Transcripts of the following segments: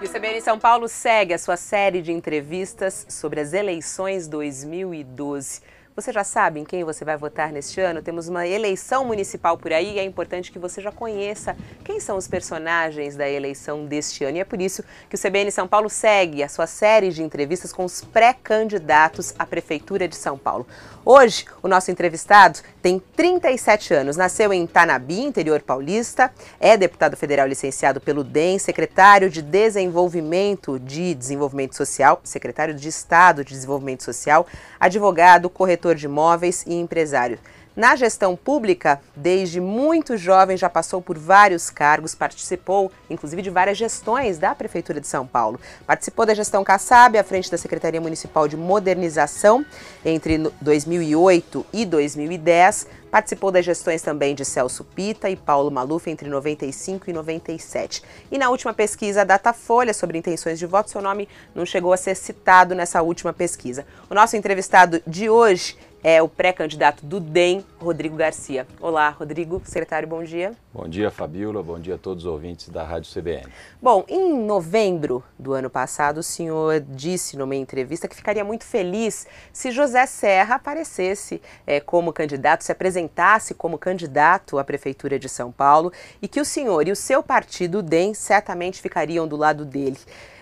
E o CBN São Paulo segue a sua série de entrevistas sobre as eleições 2012. Você já sabe em quem você vai votar neste ano? Temos uma eleição municipal por aí e é importante que você já conheça quem são os personagens da eleição deste ano. E é por isso que o CBN São Paulo segue a sua série de entrevistas com os pré-candidatos à Prefeitura de São Paulo. Hoje, o nosso entrevistado tem 37 anos, nasceu em Tanabi, interior paulista, é deputado federal licenciado pelo DEM, secretário de Desenvolvimento de Desenvolvimento Social, secretário de Estado de Desenvolvimento Social, advogado, corretor corretor de imóveis e empresário. Na gestão pública, desde muito jovem já passou por vários cargos, participou inclusive de várias gestões da Prefeitura de São Paulo. Participou da gestão Kassab, à frente da Secretaria Municipal de Modernização, entre 2008 e 2010. Participou das gestões também de Celso Pita e Paulo Maluf entre 95 e 97. E na última pesquisa Datafolha sobre intenções de voto, seu nome não chegou a ser citado nessa última pesquisa. O nosso entrevistado de hoje é o pré-candidato do DEM, Rodrigo Garcia. Olá, Rodrigo. Secretário, bom dia. Bom dia, Fabíola. Bom dia a todos os ouvintes da Rádio CBN. Bom, em novembro do ano passado, o senhor disse numa entrevista que ficaria muito feliz se José Serra aparecesse é, como candidato, se apresentasse como candidato à Prefeitura de São Paulo e que o senhor e o seu partido, o DEM, certamente ficariam do lado dele.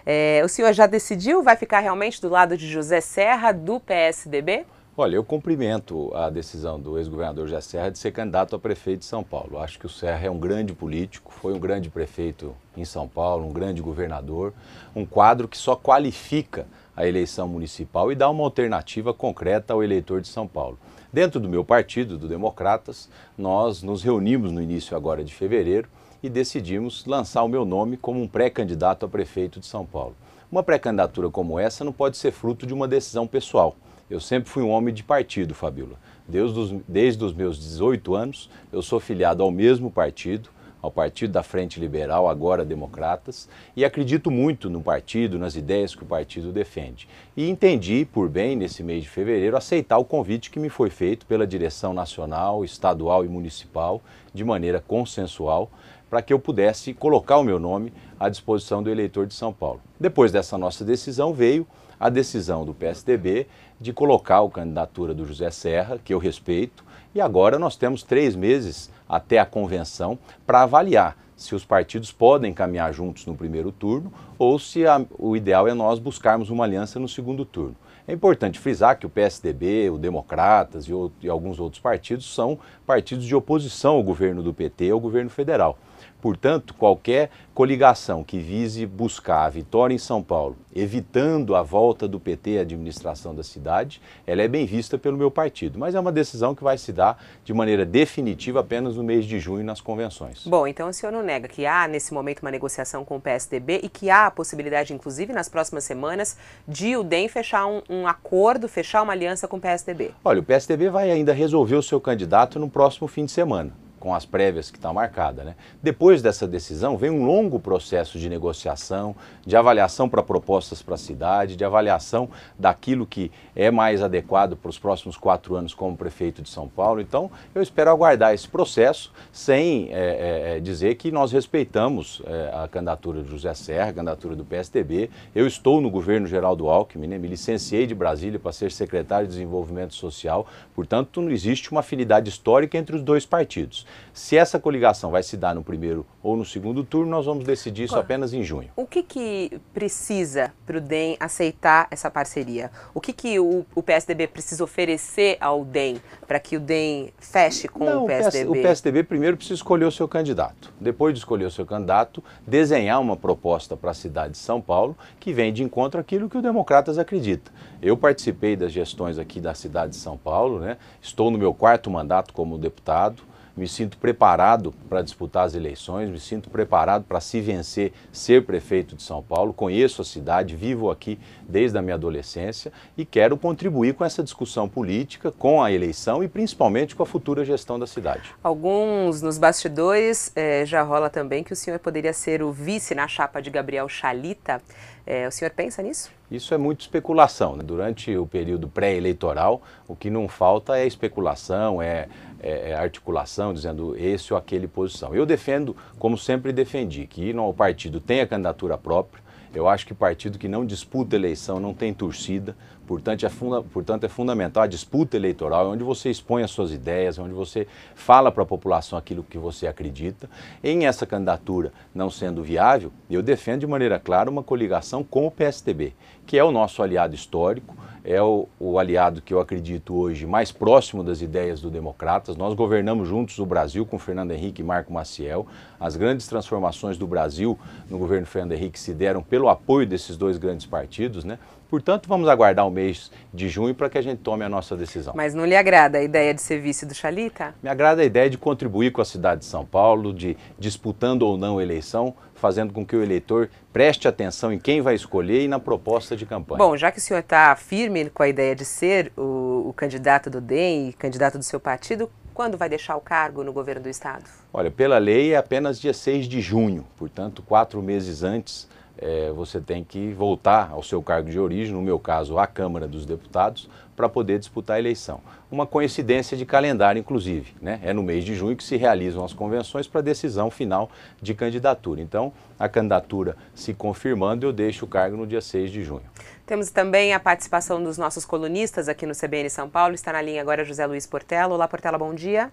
É, o senhor já decidiu? Vai ficar realmente do lado de José Serra, do PSDB? Olha, eu cumprimento a decisão do ex-governador José Serra de ser candidato a prefeito de São Paulo. Acho que o Serra é um grande político, foi um grande prefeito em São Paulo, um grande governador, um quadro que só qualifica a eleição municipal e dá uma alternativa concreta ao eleitor de São Paulo. Dentro do meu partido, do Democratas, nós nos reunimos no início agora de fevereiro e decidimos lançar o meu nome como um pré-candidato a prefeito de São Paulo. Uma pré-candidatura como essa não pode ser fruto de uma decisão pessoal eu sempre fui um homem de partido, Fabíola. Desde os, desde os meus 18 anos, eu sou filiado ao mesmo partido, ao Partido da Frente Liberal, agora Democratas, e acredito muito no partido, nas ideias que o partido defende. E entendi, por bem, nesse mês de fevereiro, aceitar o convite que me foi feito pela direção nacional, estadual e municipal, de maneira consensual, para que eu pudesse colocar o meu nome à disposição do eleitor de São Paulo. Depois dessa nossa decisão veio a decisão do PSDB de colocar a candidatura do José Serra, que eu respeito, e agora nós temos três meses até a convenção para avaliar se os partidos podem caminhar juntos no primeiro turno ou se a, o ideal é nós buscarmos uma aliança no segundo turno. É importante frisar que o PSDB, o Democratas e, outro, e alguns outros partidos são partidos de oposição ao governo do PT e ao governo federal. Portanto, qualquer coligação que vise buscar a vitória em São Paulo, evitando a volta do PT à administração da cidade, ela é bem vista pelo meu partido. Mas é uma decisão que vai se dar de maneira definitiva apenas no mês de junho nas convenções. Bom, então o senhor não nega que há nesse momento uma negociação com o PSDB e que há a possibilidade, inclusive nas próximas semanas, de o DEM fechar um, um acordo, fechar uma aliança com o PSDB? Olha, o PSDB vai ainda resolver o seu candidato no próximo fim de semana com as prévias que está marcada. Né? Depois dessa decisão, vem um longo processo de negociação, de avaliação para propostas para a cidade, de avaliação daquilo que é mais adequado para os próximos quatro anos como prefeito de São Paulo. Então, eu espero aguardar esse processo sem é, é, é dizer que nós respeitamos é, a candidatura de José Serra, a candidatura do PSDB. Eu estou no governo Geraldo Alckmin, né? me licenciei de Brasília para ser secretário de Desenvolvimento Social, portanto, não existe uma afinidade histórica entre os dois partidos. Se essa coligação vai se dar no primeiro ou no segundo turno, nós vamos decidir isso apenas em junho. O que, que precisa para o DEM aceitar essa parceria? O que, que o, o PSDB precisa oferecer ao DEM para que o DEM feche com Não, o PSDB? O PSDB primeiro precisa escolher o seu candidato. Depois de escolher o seu candidato, desenhar uma proposta para a cidade de São Paulo que vem de encontro àquilo que o Democratas acredita. Eu participei das gestões aqui da cidade de São Paulo, né? estou no meu quarto mandato como deputado me sinto preparado para disputar as eleições, me sinto preparado para se vencer, ser prefeito de São Paulo, conheço a cidade, vivo aqui desde a minha adolescência e quero contribuir com essa discussão política, com a eleição e principalmente com a futura gestão da cidade. Alguns nos bastidores eh, já rola também que o senhor poderia ser o vice na chapa de Gabriel Chalita. É, o senhor pensa nisso? Isso é muito especulação. Né? Durante o período pré-eleitoral, o que não falta é especulação, é, é, é articulação, dizendo esse ou aquele posição. Eu defendo, como sempre defendi, que o partido tenha candidatura própria. Eu acho que partido que não disputa eleição, não tem torcida, Portanto é, funda, portanto, é fundamental a disputa eleitoral, é onde você expõe as suas ideias, é onde você fala para a população aquilo que você acredita. Em essa candidatura não sendo viável, eu defendo de maneira clara uma coligação com o PSTB, que é o nosso aliado histórico, é o, o, aliado que eu acredito hoje mais próximo das ideias do Democratas. Nós governamos juntos o Brasil com Fernando Henrique e Marco Maciel. As grandes transformações do Brasil no governo Fernando Henrique se deram pelo apoio desses dois grandes partidos, né? Portanto, vamos aguardar o mês de junho para que a gente tome a nossa decisão. Mas não lhe agrada a ideia de ser vice do Xalita? Me agrada a ideia de contribuir com a cidade de São Paulo, de disputando ou não a eleição, fazendo com que o eleitor preste atenção em quem vai escolher e na proposta de campanha. Bom, já que o senhor está firme com a ideia de ser o, o candidato do DEM e candidato do seu partido, quando vai deixar o cargo no governo do Estado? Olha, pela lei é apenas dia 6 de junho, portanto, quatro meses antes é, você tem que voltar ao seu cargo de origem, no meu caso, à Câmara dos Deputados, para poder disputar a eleição. Uma coincidência de calendário, inclusive. Né? É no mês de junho que se realizam as convenções para decisão final de candidatura. Então, a candidatura se confirmando, eu deixo o cargo no dia 6 de junho. Temos também a participação dos nossos colunistas aqui no CBN São Paulo. Está na linha agora José Luiz Portela. Olá, Portela, bom dia.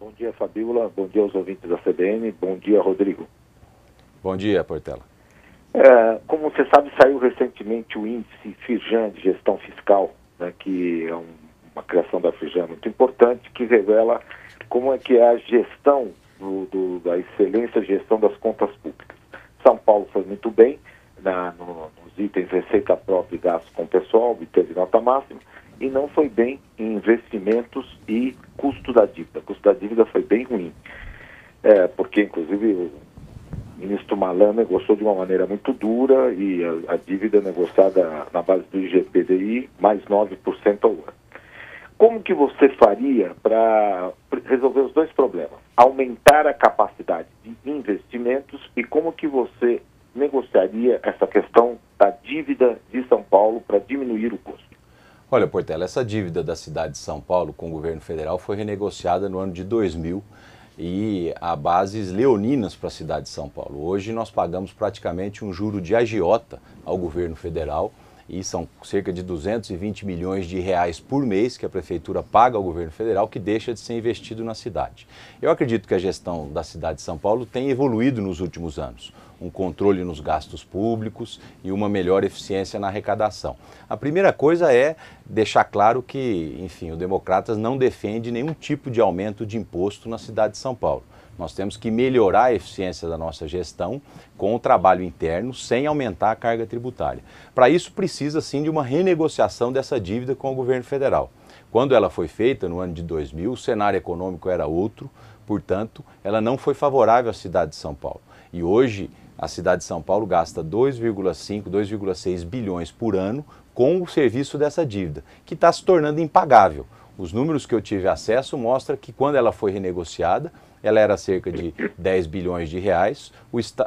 Bom dia, Fabíola. Bom dia aos ouvintes da CBN. Bom dia, Rodrigo. Bom dia, Portela. É, como você sabe, saiu recentemente o índice Firjan de gestão fiscal, né, que é um, uma criação da Firjan muito importante, que revela como é que é a gestão, do, do, da excelência gestão das contas públicas. São Paulo foi muito bem na, né, no, nos itens receita própria e gasto com pessoal, obteve nota máxima, e não foi bem em investimentos e custo da dívida. O custo da dívida foi bem ruim, é, porque inclusive ministro Malan negociou de uma maneira muito dura e a, a dívida negociada na base do IGPDI mais 9% ao ano. Como que você faria para resolver os dois problemas? Aumentar a capacidade de investimentos e como que você negociaria essa questão da dívida de São Paulo para diminuir o custo? Olha, Portela, essa dívida da cidade de São Paulo com o governo federal foi renegociada no ano de 2000 e a bases leoninas para a cidade de São Paulo. Hoje nós pagamos praticamente um juro de agiota ao governo federal e são cerca de 220 milhões de reais por mês que a prefeitura paga ao governo federal que deixa de ser investido na cidade. Eu acredito que a gestão da cidade de São Paulo tem evoluído nos últimos anos um controle nos gastos públicos e uma melhor eficiência na arrecadação. A primeira coisa é deixar claro que, enfim, o Democratas não defende nenhum tipo de aumento de imposto na cidade de São Paulo. Nós temos que melhorar a eficiência da nossa gestão com o trabalho interno, sem aumentar a carga tributária. Para isso, precisa sim de uma renegociação dessa dívida com o governo federal. Quando ela foi feita, no ano de 2000, o cenário econômico era outro, portanto, ela não foi favorável à cidade de São Paulo. E hoje, a cidade de São Paulo gasta 2,5, 2,6 bilhões por ano com o serviço dessa dívida, que está se tornando impagável. Os números que eu tive acesso mostram que quando ela foi renegociada, ela era cerca de 10 bilhões de reais.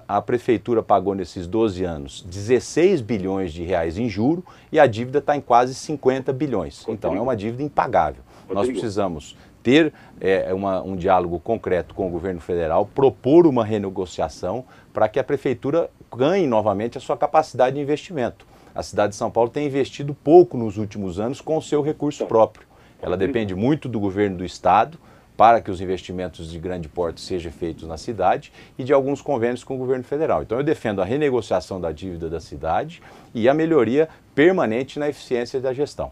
a prefeitura pagou nesses 12 anos 16 bilhões de reais em juro e a dívida está em quase 50 bilhões. Então é uma dívida impagável. Nós precisamos ter é, uma, um diálogo concreto com o governo federal, propor uma renegociação para que a prefeitura ganhe novamente a sua capacidade de investimento. A cidade de São Paulo tem investido pouco nos últimos anos com o seu recurso próprio. Ela depende muito do governo do estado para que os investimentos de grande porte sejam feitos na cidade e de alguns convênios com o governo federal. Então eu defendo a renegociação da dívida da cidade e a melhoria permanente na eficiência da gestão.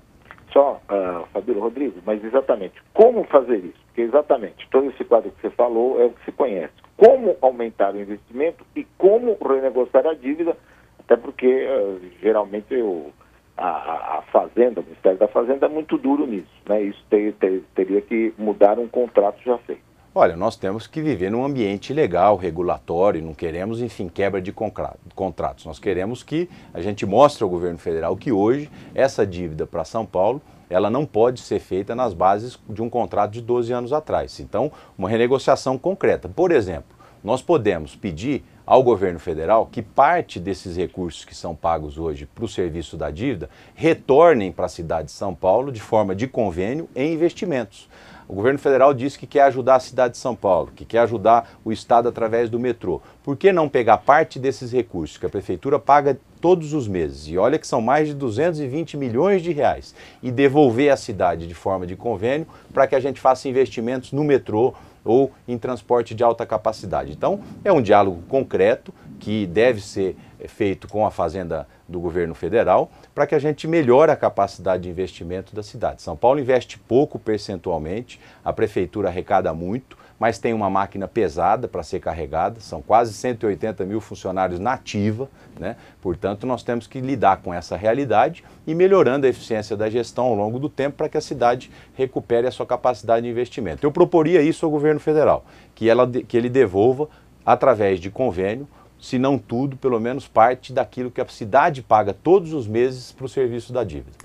Só, uh, ah, Fabílio Rodrigues, mas exatamente como fazer isso? Porque exatamente todo esse quadro que você falou é o que se conhece como aumentar o investimento e como renegociar a dívida, até porque eh, geralmente eu, a, a, Fazenda, o Ministério da Fazenda é muito duro nisso. Né? Isso ter, ter, teria que mudar um contrato já feito. Olha, nós temos que viver num ambiente legal, regulatório, não queremos, enfim, quebra de contratos. Nós queremos que a gente mostre ao governo federal que hoje essa dívida para São Paulo ela não pode ser feita nas bases de um contrato de 12 anos atrás. Então, uma renegociação concreta. Por exemplo, nós podemos pedir ao governo federal que parte desses recursos que são pagos hoje para o serviço da dívida retornem para a cidade de São Paulo de forma de convênio em investimentos. O governo federal disse que quer ajudar a cidade de São Paulo, que quer ajudar o estado através do metrô. Por que não pegar parte desses recursos que a prefeitura paga todos os meses, e olha que são mais de 220 milhões de reais, e devolver à cidade de forma de convênio para que a gente faça investimentos no metrô ou em transporte de alta capacidade. Então, é um diálogo concreto que deve ser feito com a Fazenda do governo federal para que a gente melhore a capacidade de investimento da cidade. São Paulo investe pouco percentualmente, a prefeitura arrecada muito, mas tem uma máquina pesada para ser carregada, são quase 180 mil funcionários nativa, né? portanto nós temos que lidar com essa realidade e melhorando a eficiência da gestão ao longo do tempo para que a cidade recupere a sua capacidade de investimento. Eu proporia isso ao governo federal, que, ela, que ele devolva, através de convênio, se não tudo, pelo menos parte daquilo que a cidade paga todos os meses para o serviço da dívida.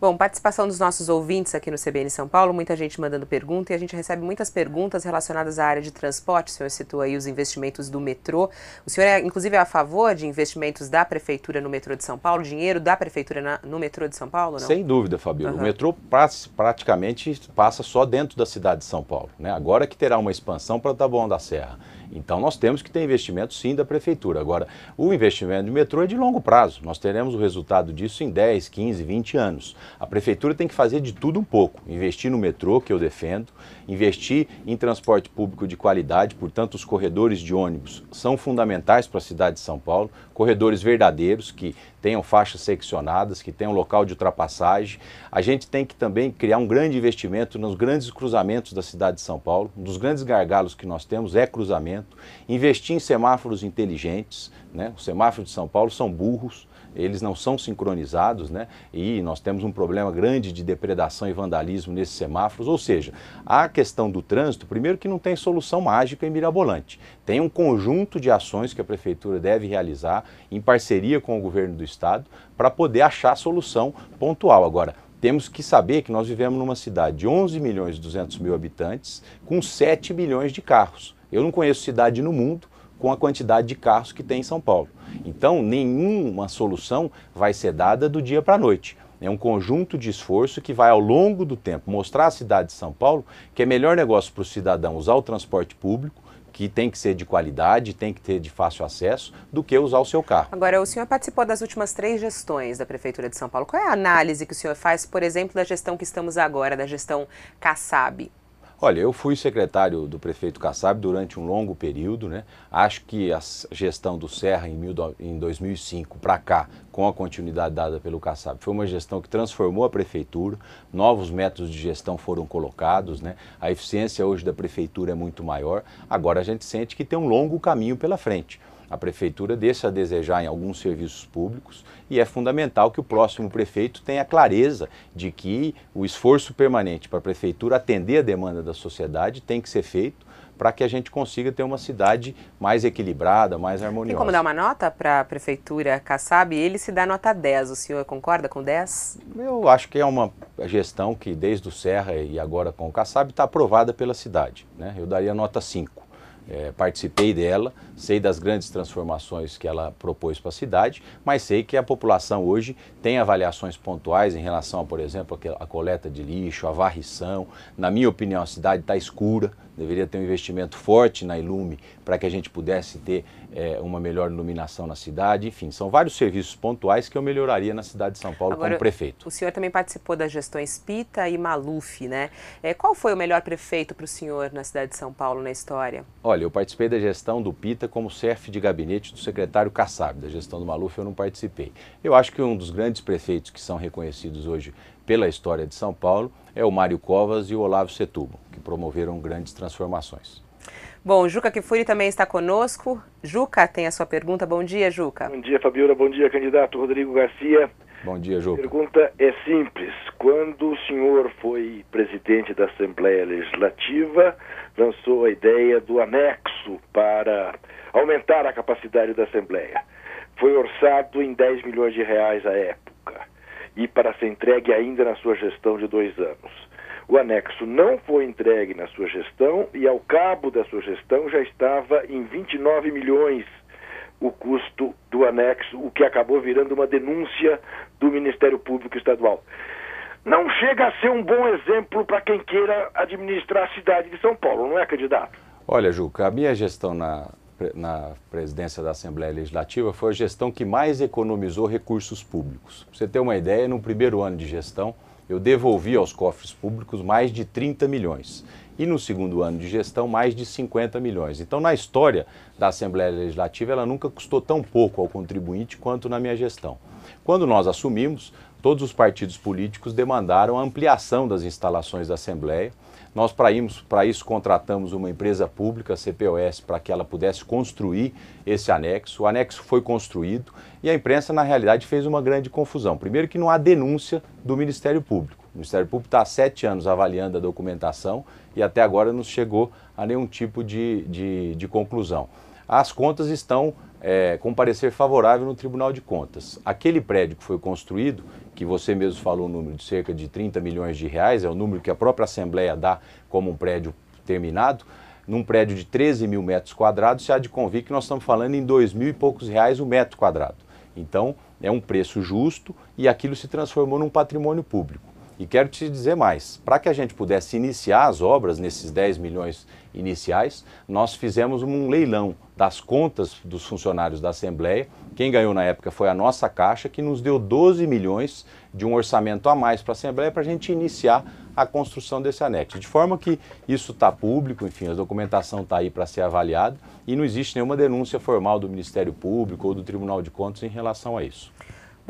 Bom, participação dos nossos ouvintes aqui no CBN São Paulo, muita gente mandando pergunta e a gente recebe muitas perguntas relacionadas à área de transporte. O senhor citou aí os investimentos do metrô. O senhor, é, inclusive, a favor de investimentos da prefeitura no metrô de São Paulo, dinheiro da prefeitura na, no metrô de São Paulo? Não? Sem dúvida, Fabíola. Uhum. O metrô praticamente passa só dentro da cidade de São Paulo. Né? Agora que terá uma expansão para Taboão da Serra. Então nós temos que ter investimento sim da prefeitura. Agora, o investimento do metrô é de longo prazo. Nós teremos o resultado disso em 10, 15, 20 anos. A prefeitura tem que fazer de tudo um pouco. Investir no metrô, que eu defendo, investir em transporte público de qualidade, portanto os corredores de ônibus são fundamentais para a cidade de São Paulo, corredores verdadeiros que tenham faixas seccionadas, que tenham local de ultrapassagem. A gente tem que também criar um grande investimento nos grandes cruzamentos da cidade de São Paulo. Um dos grandes gargalos que nós temos é cruzamento. Investir em semáforos inteligentes. Né? Os semáforos de São Paulo são burros eles não são sincronizados, né? E nós temos um problema grande de depredação e vandalismo nesses semáforos. Ou seja, a questão do trânsito, primeiro que não tem solução mágica e mirabolante. Tem um conjunto de ações que a prefeitura deve realizar em parceria com o governo do estado para poder achar solução pontual. Agora, temos que saber que nós vivemos numa cidade de 11 milhões e 200 mil habitantes com 7 milhões de carros. Eu não conheço cidade no mundo com a quantidade de carros que tem em São Paulo. Então, nenhuma solução vai ser dada do dia para a noite. É um conjunto de esforço que vai ao longo do tempo mostrar à cidade de São Paulo que é melhor negócio para o cidadão usar o transporte público, que tem que ser de qualidade, tem que ter de fácil acesso, do que usar o seu carro. Agora, o senhor participou das últimas três gestões da Prefeitura de São Paulo. Qual é a análise que o senhor faz, por exemplo, da gestão que estamos agora, da gestão Kassab? Olha, eu fui secretário do prefeito Kassab durante um longo período, né? Acho que a gestão do Serra em 2005 para cá, com a continuidade dada pelo Kassab, foi uma gestão que transformou a prefeitura, novos métodos de gestão foram colocados, né? A eficiência hoje da prefeitura é muito maior. Agora a gente sente que tem um longo caminho pela frente. A prefeitura deixa a desejar em alguns serviços públicos e é fundamental que o próximo prefeito tenha clareza de que o esforço permanente para a prefeitura atender a demanda da sociedade tem que ser feito para que a gente consiga ter uma cidade mais equilibrada, mais harmoniosa. Tem como dar uma nota para a Prefeitura Kassab? Ele se dá nota 10. O senhor concorda com 10? Eu acho que é uma gestão que, desde o Serra e agora com o Kassab, está aprovada pela cidade. Né? Eu daria nota 5. É, participei dela, sei das grandes transformações que ela propôs para a cidade, mas sei que a população hoje tem avaliações pontuais em relação, por exemplo, à coleta de lixo, à varrição. Na minha opinião, a cidade está escura, deveria ter um investimento forte na Ilume para que a gente pudesse ter é, uma melhor iluminação na cidade. Enfim, são vários serviços pontuais que eu melhoraria na cidade de São Paulo Agora, como prefeito. O senhor também participou das gestões Pita e Maluf, né? É, qual foi o melhor prefeito para o senhor na cidade de São Paulo na história? Olha, eu participei da gestão do Pita como chefe de gabinete do secretário Kassab. Da gestão do Maluf eu não participei. Eu acho que um dos grandes prefeitos que são reconhecidos hoje pela história de São Paulo é o Mário Covas e o Olavo Setubo que promoveram grandes transformações. Bom, Juca Kifuri também está conosco. Juca tem a sua pergunta. Bom dia, Juca. Bom dia, Fabiola. Bom dia, candidato Rodrigo Garcia. Bom dia, Juca. A pergunta é simples. Quando o senhor foi presidente da Assembleia Legislativa, lançou a ideia do anexo para aumentar a capacidade da Assembleia. Foi orçado em 10 milhões de reais à época e para ser entregue ainda na sua gestão de dois anos. O anexo não foi entregue na sua gestão e, ao cabo da sua gestão, já estava em 29 milhões o custo do anexo, o que acabou virando uma denúncia do Ministério Público Estadual. Não chega a ser um bom exemplo para quem queira administrar a cidade de São Paulo, não é, candidato? Olha, Juca, a minha gestão na, na presidência da Assembleia Legislativa, foi a gestão que mais economizou recursos públicos. Pra você ter uma ideia, no primeiro ano de gestão, eu devolvi aos cofres públicos mais de 30 milhões. E no segundo ano de gestão, mais de 50 milhões. Então, na história da Assembleia Legislativa, ela nunca custou tão pouco ao contribuinte quanto na minha gestão. Quando nós assumimos, todos os partidos políticos demandaram a ampliação das instalações da Assembleia nós, para isso, contratamos uma empresa pública, a CPOS, para que ela pudesse construir esse anexo. O anexo foi construído e a imprensa, na realidade, fez uma grande confusão. Primeiro, que não há denúncia do Ministério Público. O Ministério Público está há sete anos avaliando a documentação e até agora não chegou a nenhum tipo de, de, de conclusão. As contas estão é, com parecer favorável no Tribunal de Contas. Aquele prédio que foi construído, que você mesmo falou um número de cerca de 30 milhões de reais, é o número que a própria Assembleia dá como um prédio terminado, num prédio de 13 mil metros quadrados, se há de convir que nós estamos falando em 2 mil e poucos reais o metro quadrado. Então, é um preço justo e aquilo se transformou num patrimônio público. E quero te dizer mais: para que a gente pudesse iniciar as obras nesses 10 milhões iniciais, nós fizemos um leilão das contas dos funcionários da Assembleia. Quem ganhou na época foi a nossa Caixa, que nos deu 12 milhões de um orçamento a mais para a Assembleia para a gente iniciar a construção desse anexo. De forma que isso está público, enfim, a documentação está aí para ser avaliada e não existe nenhuma denúncia formal do Ministério Público ou do Tribunal de Contas em relação a isso.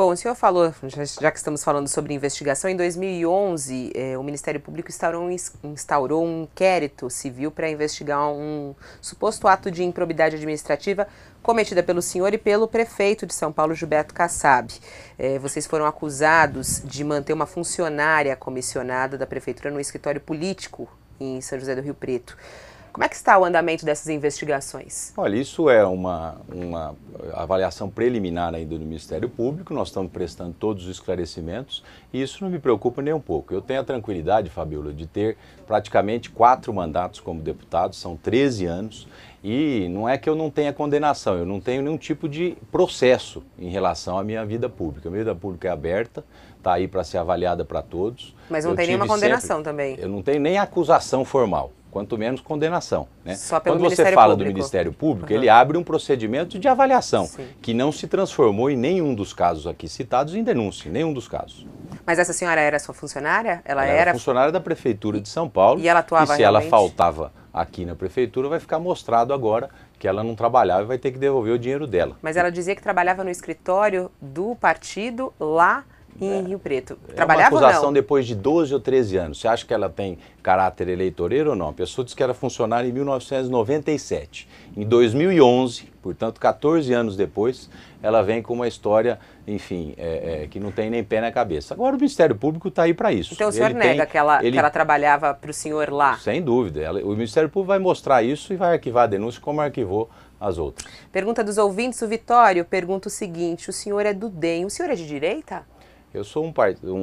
Bom, o senhor falou, já, que estamos falando sobre investigação, em 2011 eh, é, o Ministério Público instaurou um, instaurou um inquérito civil para investigar um suposto ato de improbidade administrativa cometida pelo senhor e pelo prefeito de São Paulo, Gilberto Kassab. Eh, vocês foram acusados de manter uma funcionária comissionada da prefeitura no escritório político em São José do Rio Preto. Como é que está o andamento dessas investigações? Olha, isso é uma, uma avaliação preliminar ainda do Ministério Público, nós estamos prestando todos os esclarecimentos e isso não me preocupa nem um pouco. Eu tenho a tranquilidade, Fabiola, de ter praticamente quatro mandatos como deputado, são 13 anos, e não é que eu não tenha condenação, eu não tenho nenhum tipo de processo em relação à minha vida pública. A minha vida pública é aberta, está aí para ser avaliada para todos. Mas não eu tem nenhuma condenação sempre, também. Eu não tenho nem acusação formal, quanto menos condenação. Né? Só pelo Quando você fala Público. do Ministério Público, uhum. ele abre um procedimento de avaliação, Sim. que não se transformou em nenhum dos casos aqui citados em denúncia, em nenhum dos casos. Mas essa senhora era sua funcionária? Ela, ela era... era... funcionária da Prefeitura de São Paulo. E ela atuava E se realmente? ela faltava aqui na Prefeitura, vai ficar mostrado agora que ela não trabalhava e vai ter que devolver o dinheiro dela. Mas ela dizia que trabalhava no escritório do partido lá em é. Rio Preto. É trabalhava É Trabalhava uma acusação depois de 12 ou 13 anos. Você acha que ela tem caráter eleitoreiro ou não? A pessoa disse que era funcionária em 1997. Em 2011, portanto 14 anos depois, ela vem com uma história, enfim, é, é, que não tem nem pé na cabeça. Agora o Ministério Público está aí para isso. Então o senhor ele nega tem, que, ela, ele... que ela trabalhava para o senhor lá? Sem dúvida. Ela, o Ministério Público vai mostrar isso e vai arquivar a denúncia como arquivou as outras. Pergunta dos ouvintes, o Vitório pergunta o seguinte, o senhor é do DEM, o senhor é de direita? Eu sou um,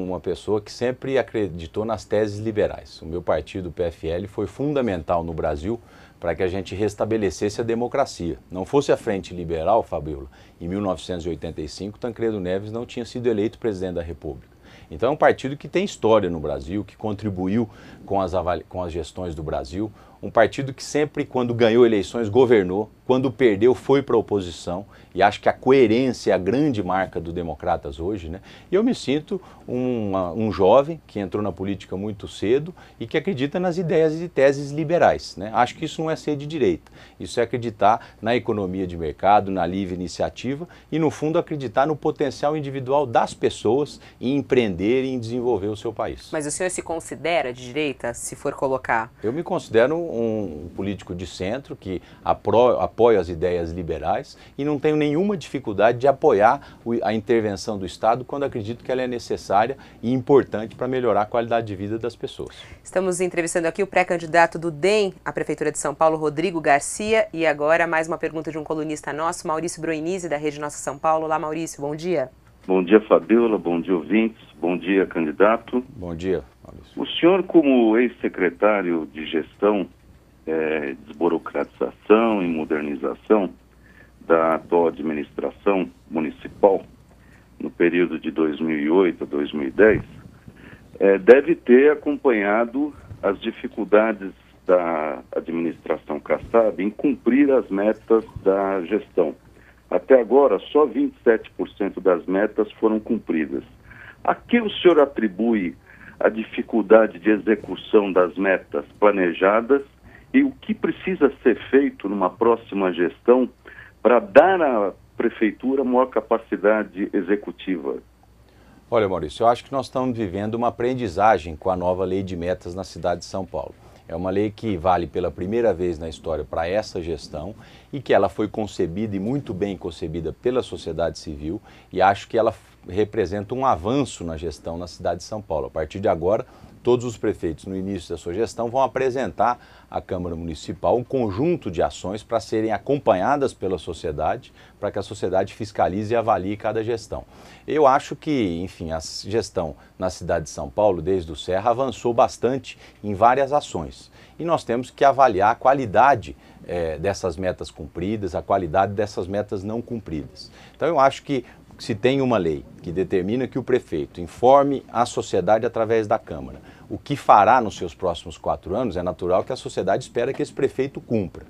uma pessoa que sempre acreditou nas teses liberais. O meu partido, o PFL, foi fundamental no Brasil para que a gente restabelecesse a democracia. Não fosse a frente liberal, Fabiola, em 1985, Tancredo Neves não tinha sido eleito presidente da República. Então é um partido que tem história no Brasil, que contribuiu com as, com as gestões do Brasil um partido que sempre, quando ganhou eleições, governou, quando perdeu, foi para a oposição, e acho que a coerência é a grande marca do Democratas hoje. Né? E eu me sinto um, ah, um jovem que entrou na política muito cedo e que acredita nas ideias e teses liberais. Né? Acho que isso não é ser de direita, isso é acreditar na economia de mercado, na livre iniciativa e, no fundo, acreditar no potencial individual das pessoas em empreender e em desenvolver o seu país. Mas o senhor se considera de direita, se for colocar? Eu me considero um político de centro que apoia as ideias liberais e não tenho nenhuma dificuldade de apoiar a intervenção do Estado quando acredito que ela é necessária e importante para melhorar a qualidade de vida das pessoas. Estamos entrevistando aqui o pré-candidato do DEM à Prefeitura de São Paulo, Rodrigo Garcia, e agora mais uma pergunta de um colunista nosso, Maurício Broinise, da Rede Nossa São Paulo. Olá, Maurício, bom dia. Bom dia, Fabiola. Bom dia, ouvintes. Bom dia, candidato. Bom dia, Maurício. O senhor, como ex-secretário de gestão é, desburocratização e modernização da atual administração municipal no período de 2008 a 2010 é, deve ter acompanhado as dificuldades da administração Kassab em cumprir as metas da gestão. Até agora, só 27% das metas foram cumpridas. A que o senhor atribui a dificuldade de execução das metas planejadas e o que precisa ser feito numa próxima gestão para dar à prefeitura maior capacidade executiva? Olha, Maurício, eu acho que nós estamos vivendo uma aprendizagem com a nova lei de metas na cidade de São Paulo. É uma lei que vale pela primeira vez na história para essa gestão e que ela foi concebida e muito bem concebida pela sociedade civil e acho que ela representa um avanço na gestão na cidade de São Paulo. A partir de agora, todos os prefeitos, no início da sua gestão, vão apresentar à Câmara Municipal um conjunto de ações para serem acompanhadas pela sociedade, para que a sociedade fiscalize e avalie cada gestão. Eu acho que, enfim, a gestão na cidade de São Paulo, desde o Serra, avançou bastante em várias ações. E nós temos que avaliar a qualidade é, dessas metas cumpridas, a qualidade dessas metas não cumpridas. Então, eu acho que se tem uma lei que determina que o prefeito informe a sociedade através da Câmara o que fará nos seus próximos quatro anos, é natural que a sociedade espera que esse prefeito cumpra.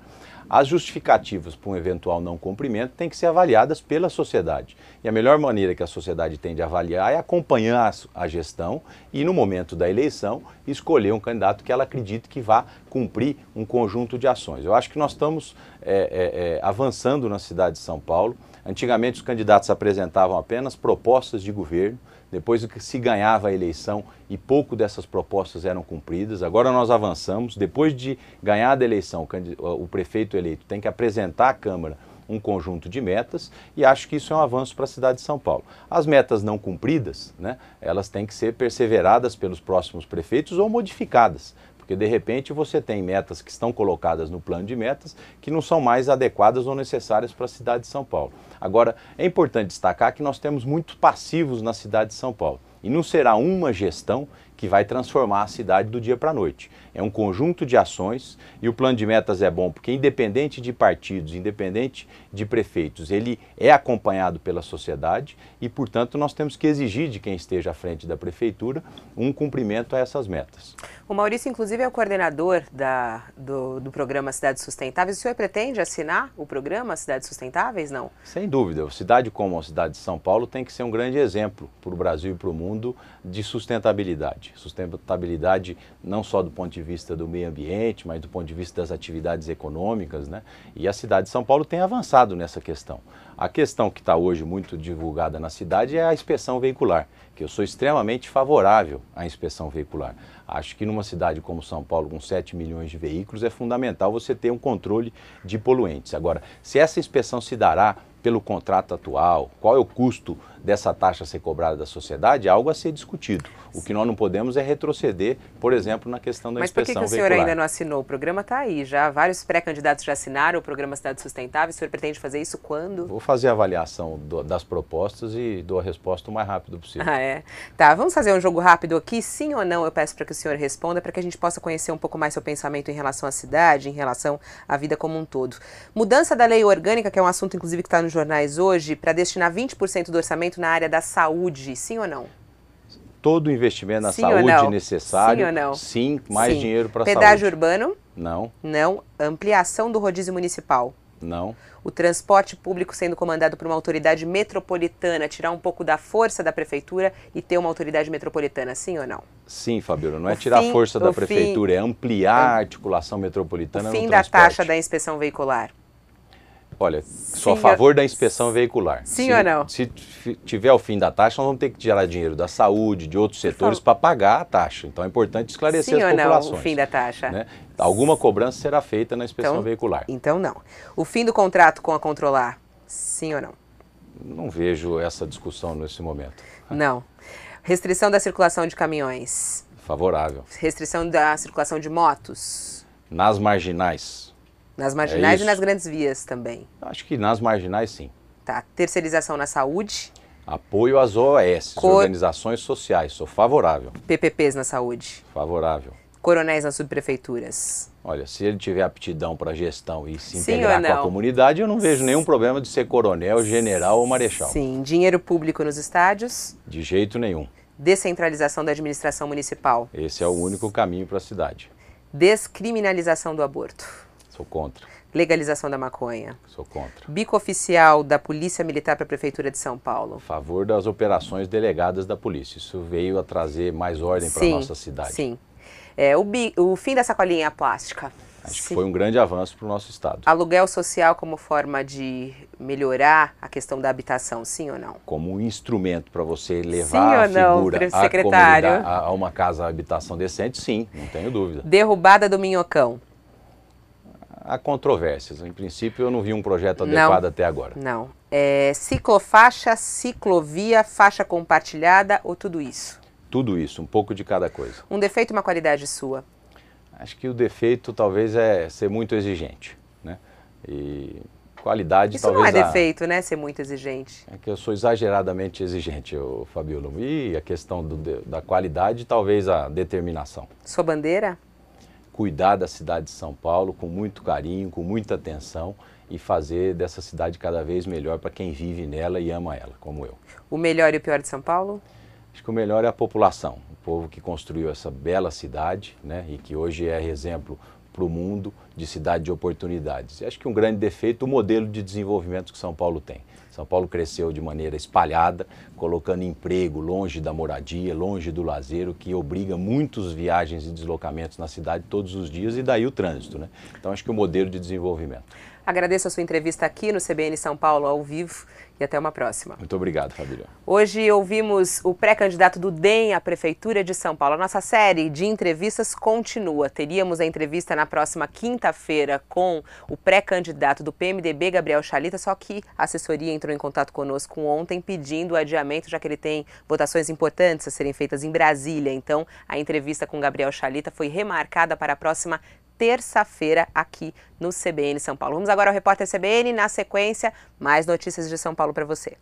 As justificativas para um eventual não cumprimento têm que ser avaliadas pela sociedade. E a melhor maneira que a sociedade tem de avaliar é acompanhar a gestão e, no momento da eleição, escolher um candidato que ela acredite que vá cumprir um conjunto de ações. Eu acho que nós estamos é, é, é, avançando na cidade de São Paulo. Antigamente, os candidatos apresentavam apenas propostas de governo, depois que se ganhava a eleição e pouco dessas propostas eram cumpridas. Agora nós avançamos, depois de ganhar a eleição, o prefeito eleito tem que apresentar à Câmara um conjunto de metas e acho que isso é um avanço para a cidade de São Paulo. As metas não cumpridas, né, elas têm que ser perseveradas pelos próximos prefeitos ou modificadas porque de repente você tem metas que estão colocadas no plano de metas que não são mais adequadas ou necessárias para a cidade de São Paulo. Agora, é importante destacar que nós temos muitos passivos na cidade de São Paulo. E não será uma gestão que vai transformar a cidade do dia para a noite. É um conjunto de ações e o plano de metas é bom porque, independente de partidos, independente de prefeitos, ele é acompanhado pela sociedade e, portanto, nós temos que exigir de quem esteja à frente da prefeitura um cumprimento a essas metas. O Maurício, inclusive, é o coordenador da, do, do programa Cidades Sustentáveis. O senhor pretende assinar o programa Cidades Sustentáveis? Não? Sem dúvida. cidade como a cidade de São Paulo tem que ser um grande exemplo para o Brasil e para o mundo de sustentabilidade sustentabilidade. Sustentabilidade não só do ponto de vista do meio ambiente, mas do ponto de vista das atividades econômicas, né? E a cidade de São Paulo tem avançado nessa questão. A questão que está hoje muito divulgada na cidade é a inspeção veicular, que eu sou extremamente favorável à inspeção veicular. Acho que numa cidade como São Paulo, com 7 milhões de veículos, é fundamental você ter um controle de poluentes. Agora, se essa inspeção se dará pelo contrato atual, qual é o custo dessa taxa a ser cobrada da sociedade, é algo a ser discutido. O que nós não podemos é retroceder, por exemplo, na questão da Mas inspeção veicular. Mas por que, que o senhor ainda não assinou? O programa está aí já, vários pré-candidatos já assinaram o programa Cidade Sustentável, o senhor pretende fazer isso quando? Vou fazer a avaliação do, das propostas e dou a resposta o mais rápido possível. Ah, é? Tá, vamos fazer um jogo rápido aqui, sim ou não, eu peço para que o senhor responda, para que a gente possa conhecer um pouco mais seu pensamento em relação à cidade, em relação à vida como um todo. Mudança da lei orgânica, que é um assunto, inclusive, que está no jornais hoje para destinar 20% do orçamento na área da saúde, sim ou não? Todo investimento na sim saúde necessário. Sim ou não? Sim, mais sim. dinheiro para saúde. Pedágio urbano? Não. Não. Ampliação do rodízio municipal? Não. O transporte público sendo comandado por uma autoridade metropolitana, tirar um pouco da força da prefeitura e ter uma autoridade metropolitana, sim ou não? Sim, Fabiola, não é o é tirar fim, a força da prefeitura, fim, é ampliar a articulação metropolitana o fim no transporte. da taxa da inspeção veicular. Olha, sou a favor da inspeção veicular. Sim se, ou não? Se tiver o fim da taxa, nós vamos ter que tirar dinheiro da saúde, de outros então. setores, para pagar a taxa. Então é importante esclarecer sim as populações. Sim ou não, o fim da taxa? Né? Alguma cobrança será feita na inspeção então, veicular. Então não. O fim do contrato com a Controlar, sim ou não? Não vejo essa discussão nesse momento. Não. Restrição da circulação de caminhões. Favorável. Restrição da circulação de motos. Nas marginais. Nas é marginais é e nas grandes vias também? Acho que nas marginais, sim. Tá. Terceirização na saúde? Apoio às OAS, Cor... organizações sociais, sou favorável. PPPs na saúde? Favorável. Coronéis nas subprefeituras? Olha, se ele tiver aptidão para gestão e se integrar com a comunidade, eu não vejo nenhum problema de ser coronel, general ou marechal. Sim. Dinheiro público nos estádios? De jeito nenhum. Descentralização da administração municipal? Esse é o único caminho para a cidade. Descriminalização do aborto? Sou contra. Legalização da maconha. Sou contra. Bico oficial da Polícia Militar para a Prefeitura de São Paulo. A favor das operações delegadas da polícia. Isso veio a trazer mais ordem para a nossa cidade. Sim. É, o, bi, o fim da sacolinha plástica. Acho Sim. que foi um grande avanço para o nosso estado. Aluguel social como forma de melhorar a questão da habitação, sim ou não? Como um instrumento para você levar sim a figura não, secretário. A, a, uma casa, a habitação decente, sim, não tenho dúvida. Derrubada do minhocão há controvérsias. Em princípio, eu não vi um projeto adequado não, até agora. Não. É, ciclofaixa, ciclovia, faixa compartilhada ou tudo isso? Tudo isso, um pouco de cada coisa. Um defeito, uma qualidade sua? Acho que o defeito talvez é ser muito exigente, né? E qualidade Isso talvez. Isso não é defeito, a... né? Ser muito exigente. É que eu sou exageradamente exigente, Fabiola. E a questão do, da qualidade, talvez a determinação. Sua bandeira? cuidar da cidade de São Paulo com muito carinho, com muita atenção e fazer dessa cidade cada vez melhor para quem vive nela e ama ela, como eu. O melhor e o pior de São Paulo? Acho que o melhor é a população, o povo que construiu essa bela cidade né, e que hoje é exemplo para o mundo de cidade de oportunidades. E acho que um grande defeito o modelo de desenvolvimento que São Paulo tem. São Paulo cresceu de maneira espalhada, colocando emprego longe da moradia, longe do lazer, o que obriga muitas viagens e deslocamentos na cidade todos os dias e daí o trânsito. Né? Então acho que o modelo de desenvolvimento. Agradeço a sua entrevista aqui no CBN São Paulo ao vivo e até uma próxima. Muito obrigado, Fabília. Hoje ouvimos o pré-candidato do DEM à Prefeitura de São Paulo. A nossa série de entrevistas continua. Teríamos a entrevista na próxima quinta-feira com o pré-candidato do PMDB, Gabriel Chalita, só que a assessoria entrou em contato conosco ontem pedindo o adiamento, já que ele tem votações importantes a serem feitas em Brasília. Então, a entrevista com Gabriel Chalita foi remarcada para a próxima terça-feira aqui no CBN São Paulo. Vamos agora ao repórter CBN, na sequência, mais notícias de São Paulo para você.